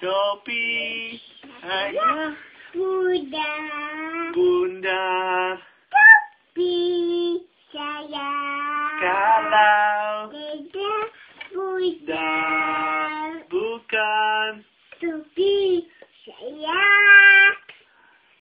topi ayah ya, Bunda Bunda topi saya Kalau Beda Bunda Bukan topi